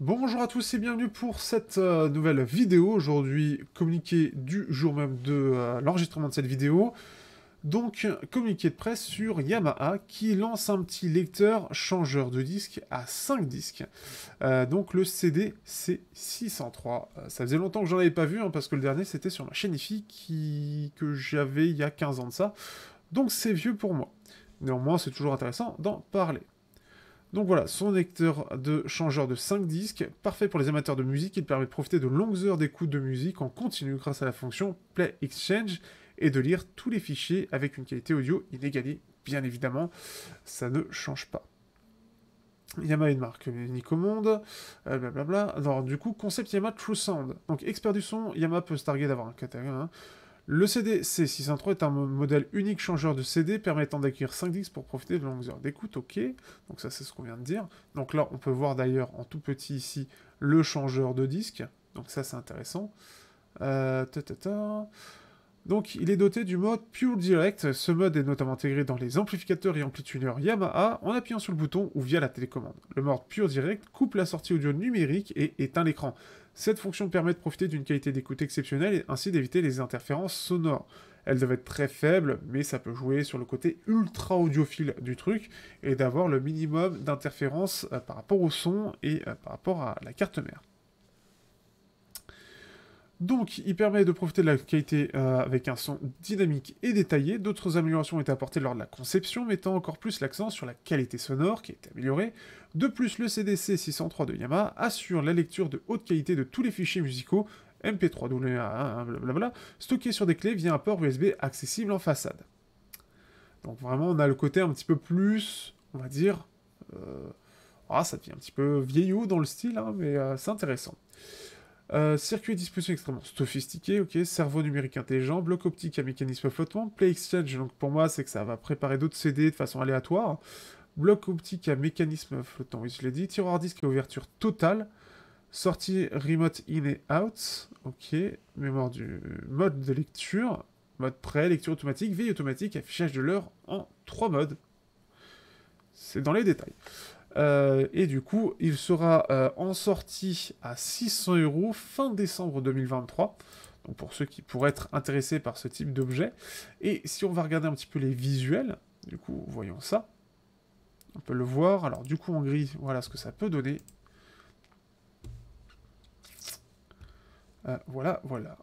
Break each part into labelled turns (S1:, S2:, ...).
S1: Bonjour à tous et bienvenue pour cette euh, nouvelle vidéo. Aujourd'hui, communiqué du jour même de euh, l'enregistrement de cette vidéo. Donc, communiqué de presse sur Yamaha qui lance un petit lecteur changeur de disque à 5 disques. Euh, donc, le CD c 603 ça faisait longtemps que j'en avais pas vu hein, parce que le dernier c'était sur ma chaîne IFI qui... que j'avais il y a 15 ans de ça. Donc, c'est vieux pour moi. Néanmoins, c'est toujours intéressant d'en parler. Donc voilà, son lecteur de changeur de 5 disques, parfait pour les amateurs de musique, il permet de profiter de longues heures d'écoute de musique en continu grâce à la fonction Play Exchange et de lire tous les fichiers avec une qualité audio inégalée, bien évidemment, ça ne change pas. Yamaha est une marque unique au monde, euh, blablabla. Alors du coup, concept Yamaha True Sound. Donc expert du son, Yama peut se targuer d'avoir un catalogue. Hein. Le cd c 603 est un modèle unique changeur de CD permettant d'acquérir 5 disques pour profiter de longues heures d'écoute, ok, donc ça c'est ce qu'on vient de dire. Donc là on peut voir d'ailleurs en tout petit ici le changeur de disque, donc ça c'est intéressant. Euh, donc il est doté du mode Pure Direct, ce mode est notamment intégré dans les amplificateurs et amplituneurs Yamaha en appuyant sur le bouton ou via la télécommande. Le mode Pure Direct coupe la sortie audio numérique et éteint l'écran. Cette fonction permet de profiter d'une qualité d'écoute exceptionnelle et ainsi d'éviter les interférences sonores. Elles doivent être très faibles, mais ça peut jouer sur le côté ultra audiophile du truc et d'avoir le minimum d'interférences euh, par rapport au son et euh, par rapport à la carte mère. Donc, il permet de profiter de la qualité euh, avec un son dynamique et détaillé. D'autres améliorations ont été apportées lors de la conception, mettant encore plus l'accent sur la qualité sonore qui est améliorée. De plus, le CDC 603 de Yamaha assure la lecture de haute qualité de tous les fichiers musicaux MP3, WA, hein, blablabla, stockés sur des clés via un port USB accessible en façade. Donc vraiment, on a le côté un petit peu plus, on va dire, euh, ah, ça devient un petit peu vieillot dans le style, hein, mais euh, c'est intéressant. Euh, circuit disposition extrêmement sophistiqué, ok, cerveau numérique intelligent, bloc optique à mécanisme flottant, play exchange, donc pour moi c'est que ça va préparer d'autres CD de façon aléatoire, bloc optique à mécanisme flottant, oui je l'ai dit, tiroir disque à ouverture totale, sortie remote in et out, ok, mémoire du mode de lecture, mode prêt, lecture automatique, veille automatique, affichage de l'heure en trois modes. C'est dans les détails. Euh, et du coup, il sera euh, en sortie à 600 euros fin décembre 2023. Donc pour ceux qui pourraient être intéressés par ce type d'objet. Et si on va regarder un petit peu les visuels, du coup, voyons ça. On peut le voir. Alors du coup, en gris, voilà ce que ça peut donner. Euh, voilà, voilà.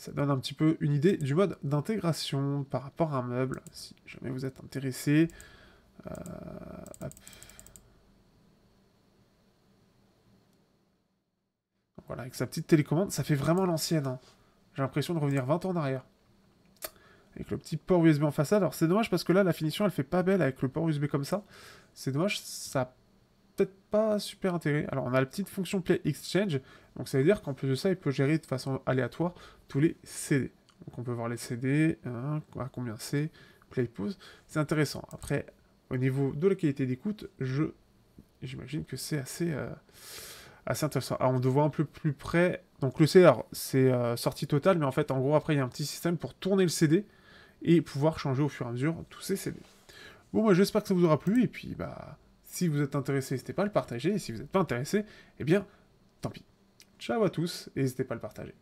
S1: Ça donne un petit peu une idée du mode d'intégration par rapport à un meuble, si jamais vous êtes intéressé. Euh, voilà, avec sa petite télécommande, ça fait vraiment l'ancienne. Hein. J'ai l'impression de revenir 20 ans en arrière. Avec le petit port USB en façade. Alors c'est dommage parce que là, la finition, elle fait pas belle avec le port USB comme ça. C'est dommage, ça pas super intérêt. Alors, on a la petite fonction Play Exchange. Donc, ça veut dire qu'en plus de ça, il peut gérer de façon aléatoire tous les CD. Donc, on peut voir les CD, à combien c'est, Play Pause. C'est intéressant. Après, au niveau de la qualité d'écoute, je j'imagine que c'est assez, euh, assez intéressant. Alors, on doit un peu plus près. Donc, le CR, c'est euh, sortie totale, mais en fait, en gros, après, il y a un petit système pour tourner le CD et pouvoir changer au fur et à mesure tous ces CD. Bon, moi, j'espère que ça vous aura plu, et puis, bah. Si vous êtes intéressé, n'hésitez pas à le partager. Et si vous n'êtes pas intéressé, eh bien, tant pis. Ciao à tous et n'hésitez pas à le partager.